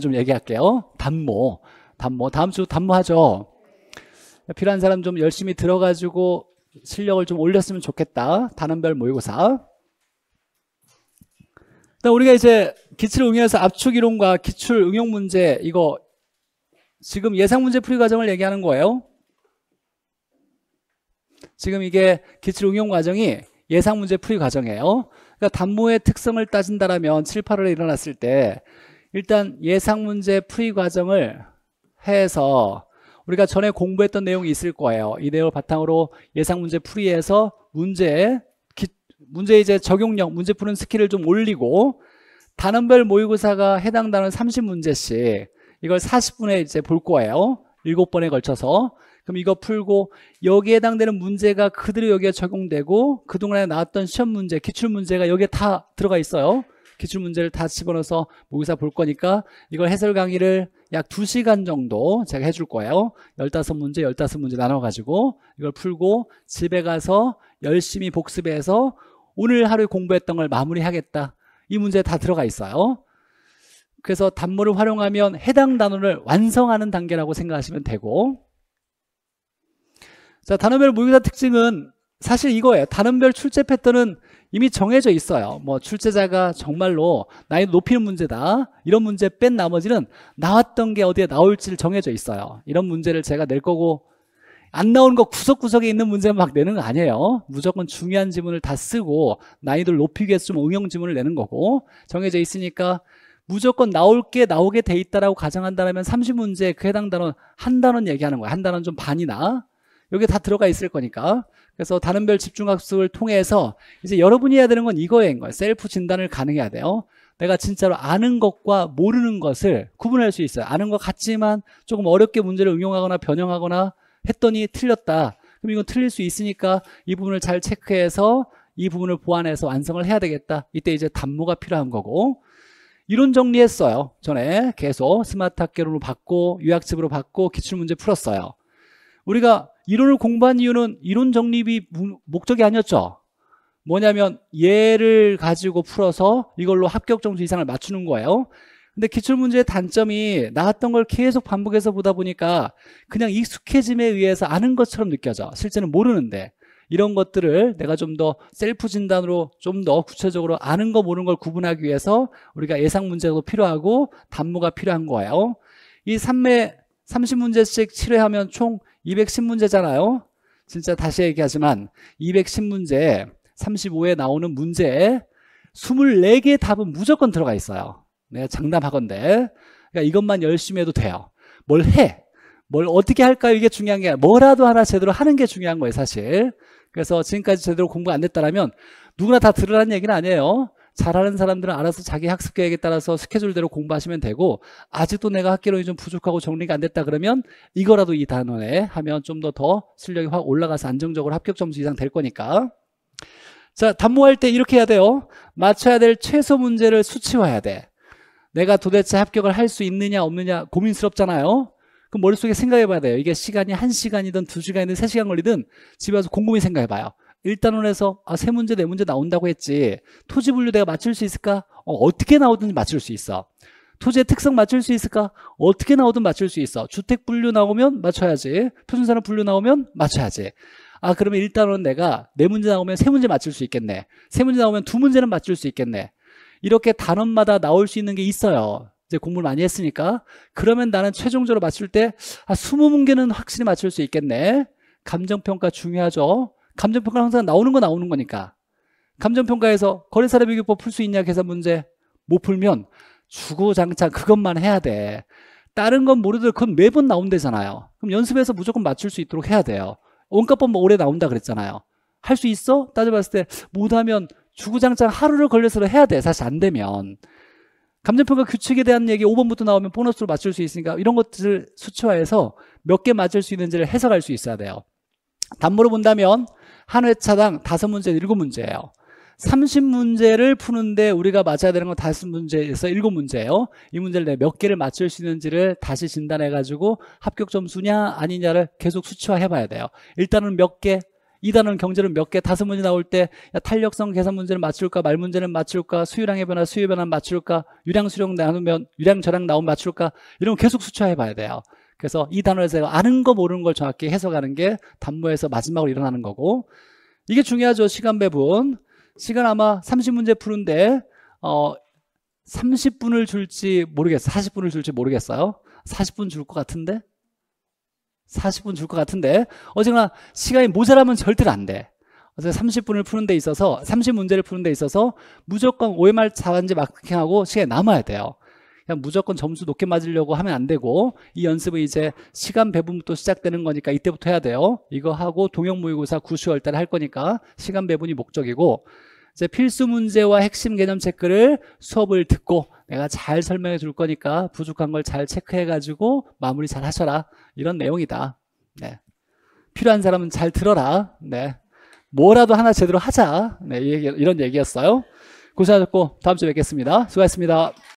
좀 얘기할게요. 담모담모 다음 주담모 하죠. 필요한 사람 좀 열심히 들어가지고 실력을 좀 올렸으면 좋겠다. 단원별 모의고사. 우리가 이제 기출 응용에서 압축 이론과 기출 응용 문제 이거 지금 예상 문제 풀이 과정을 얘기하는 거예요. 지금 이게 기출 응용 과정이 예상 문제 풀이 과정이에요. 그러니까 단모의 특성을 따진다라면 7, 8월에 일어났을 때 일단 예상 문제 풀이 과정을 해서 우리가 전에 공부했던 내용이 있을 거예요. 이 내용을 바탕으로 예상 문제 풀이해서 문제 문제 이제 적용력, 문제 푸는 스킬을 좀 올리고 단원별 모의고사가 해당 단원 30문제씩 이걸 40분에 이제 볼 거예요. 7번에 걸쳐서 그럼 이거 풀고 여기에 해당되는 문제가 그대로 여기에 적용되고 그동안에 나왔던 시험 문제, 기출 문제가 여기에 다 들어가 있어요. 기출 문제를 다 집어넣어서 모의사 볼 거니까 이걸 해설 강의를 약 2시간 정도 제가 해줄 거예요. 15문제, 15문제 나눠가지고 이걸 풀고 집에 가서 열심히 복습해서 오늘 하루 에 공부했던 걸 마무리하겠다. 이 문제 다 들어가 있어요. 그래서 단모를 활용하면 해당 단어를 완성하는 단계라고 생각하시면 되고 자 단어별 모의사 특징은 사실 이거예요. 다른 별 출제 패턴은 이미 정해져 있어요. 뭐 출제자가 정말로 나이 높이는 문제다. 이런 문제 뺀 나머지는 나왔던 게 어디에 나올지를 정해져 있어요. 이런 문제를 제가 낼 거고 안 나오는 거 구석구석에 있는 문제만 막 내는 거 아니에요. 무조건 중요한 지문을 다 쓰고 난이도를 높이기 위해서 좀 응용 지문을 내는 거고 정해져 있으니까 무조건 나올 게 나오게 돼 있다라고 가정한다면 30문제 그 해당 단원 한단는 얘기하는 거야. 한단는좀 반이나 여기 다 들어가 있을 거니까 그래서 단원별 집중학습을 통해서 이제 여러분이 해야 되는 건 이거인 거예요. 셀프 진단을 가능해야 돼요. 내가 진짜로 아는 것과 모르는 것을 구분할 수 있어요. 아는 것 같지만 조금 어렵게 문제를 응용하거나 변형하거나 했더니 틀렸다. 그럼 이건 틀릴 수 있으니까 이 부분을 잘 체크해서 이 부분을 보완해서 완성을 해야 되겠다. 이때 이제 단모가 필요한 거고 이론 정리했어요. 전에 계속 스마트 학교로 받고 유학집으로 받고 기출문제 풀었어요. 우리가 이론을 공부한 이유는 이론 정립이 목적이 아니었죠. 뭐냐면 예를 가지고 풀어서 이걸로 합격 점수 이상을 맞추는 거예요. 근데 기출문제의 단점이 나왔던 걸 계속 반복해서 보다 보니까 그냥 익숙해짐에 의해서 아는 것처럼 느껴져. 실제는 모르는데. 이런 것들을 내가 좀 더 셀프 진단으로 좀 더 구체적으로 아는 거 모르는 걸 구분하기 위해서 우리가 예상 문제도 필요하고 단모가 필요한 거예요. 이 삼매 30문제씩 실회하면 총 210문제잖아요. 진짜 다시 얘기하지만 210문제 35에 나오는 문제에 24개 의 답은 무조건 들어가 있어요. 내가 장담하건데 그러니까 이것만 열심히 해도 돼요. 뭘 해? 뭘 어떻게 할까요? 이게 중요한 게 뭐라도 하나 제대로 하는 게 중요한 거예요 사실 그래서 지금까지 제대로 공부 안 됐다면 누구나 다 들으라는 얘기는 아니에요 잘하는 사람들은 알아서 자기 학습 계획에 따라서 스케줄대로 공부하시면 되고 아직도 내가 학기론이 좀 부족하고 정리가 안 됐다 그러면 이거라도 이 단원에 하면 좀 더더 더 실력이 확 올라가서 안정적으로 합격 점수 이상 될 거니까 자 단모할 때 이렇게 해야 돼요 맞춰야 될 최소 문제를 수치화해야 돼 내가 도대체 합격을 할 수 있느냐 없느냐 고민스럽잖아요 그럼 머릿속에 생각해 봐야 돼요 이게 시간이 한시간이든두시간이든세시간 걸리든 집에 와서 곰곰이 생각해 봐요 일단원에서 아, 세 문제, 네 문제 나온다고 했지. 토지 분류 내가 맞출 수 있을까? 어, 어 떻게 나오든지 맞출 수 있어. 토지의 특성 맞출 수 있을까? 어떻게 나오든 맞출 수 있어. 주택 분류 나오면 맞춰야지. 표준산업 분류 나오면 맞춰야지. 아, 그러면 일단원 내가 네 문제 나오면 세 문제 맞출 수 있겠네. 세 문제 나오면 두 문제는 맞출 수 있겠네. 이렇게 단원마다 나올 수 있는 게 있어요. 이제 공부를 많이 했으니까. 그러면 나는 최종적으로 맞출 때, 아, 20문제는 확실히 맞출 수 있겠네. 감정평가 중요하죠. 감정평가는 항상 나오는 거 나오는 거니까. 감정평가에서 거래사례 비교법 풀 수 있냐 계산 문제 못 풀면 주구장창 그것만 해야 돼. 다른 건 모르더라도 그건 매번 나온대잖아요. 그럼 연습해서 무조건 맞출 수 있도록 해야 돼요. 원가법 뭐 올해 나온다 그랬잖아요. 할 수 있어? 따져봤을 때 못하면 주구장창 하루를 걸려서 해야 돼. 사실 안 되면. 감정평가 규칙에 대한 얘기 5번부터 나오면 보너스로 맞출 수 있으니까 이런 것들을 수치화해서 몇 개 맞출 수 있는지를 해석할 수 있어야 돼요. 단모로 본다면 한 회차당 다섯 문제 일곱 문제예요 30문제를 푸는데 우리가 맞아야 되는 건 다섯 문제에서 일곱 문제예요. 이 문제를 내가 몇 개를 맞출 수 있는지를 다시 진단해가지고 합격 점수냐 아니냐를 계속 수치화해봐야 돼요. 일단은 몇 개, 이단은 경제는 몇 개, 다섯 문제 나올 때 야, 탄력성 계산 문제를 맞출까, 말 문제는 맞출까, 수유량의 변화, 수유 변화 는 맞출까, 유량 수령 나누면 유량 절약 나오면 맞출까 이런 거 계속 수치화해봐야 돼요. 그래서 이 단어에서 제가 아는 거 모르는 걸 정확히 해석하는 게 단모에서 마지막으로 일어나는 거고 이게 중요하죠. 시간 배분. 시간 아마 30문제 푸는데 어 30분을 줄지 모르겠어. 요 40분을 줄지 모르겠어요. 40분 줄 것 같은데? 40분 줄 것 같은데? 어쨌거나 시간이 모자라면 절대로 안 돼. 그래서 30분을 푸는 데 있어서 30문제를 푸는 데 있어서 무조건 OMR 자반지 마킹하고 시간이 남아야 돼요. 그냥 무조건 점수 높게 맞으려고 하면 안 되고 이 연습은 이제 시간 배분부터 시작되는 거니까 이때부터 해야 돼요. 이거 하고 동영 모의고사 구수 월달에 할 거니까 시간 배분이 목적이고 이제 필수 문제와 핵심 개념 체크를 수업을 듣고 내가 잘 설명해 줄 거니까 부족한 걸 잘 체크해 가지고 마무리 잘 하셔라 이런 내용이다. 네. 필요한 사람은 잘 들어라. 네. 뭐라도 하나 제대로 하자. 네, 이런 얘기였어요. 고생하셨고 다음 주에 뵙겠습니다. 수고하셨습니다.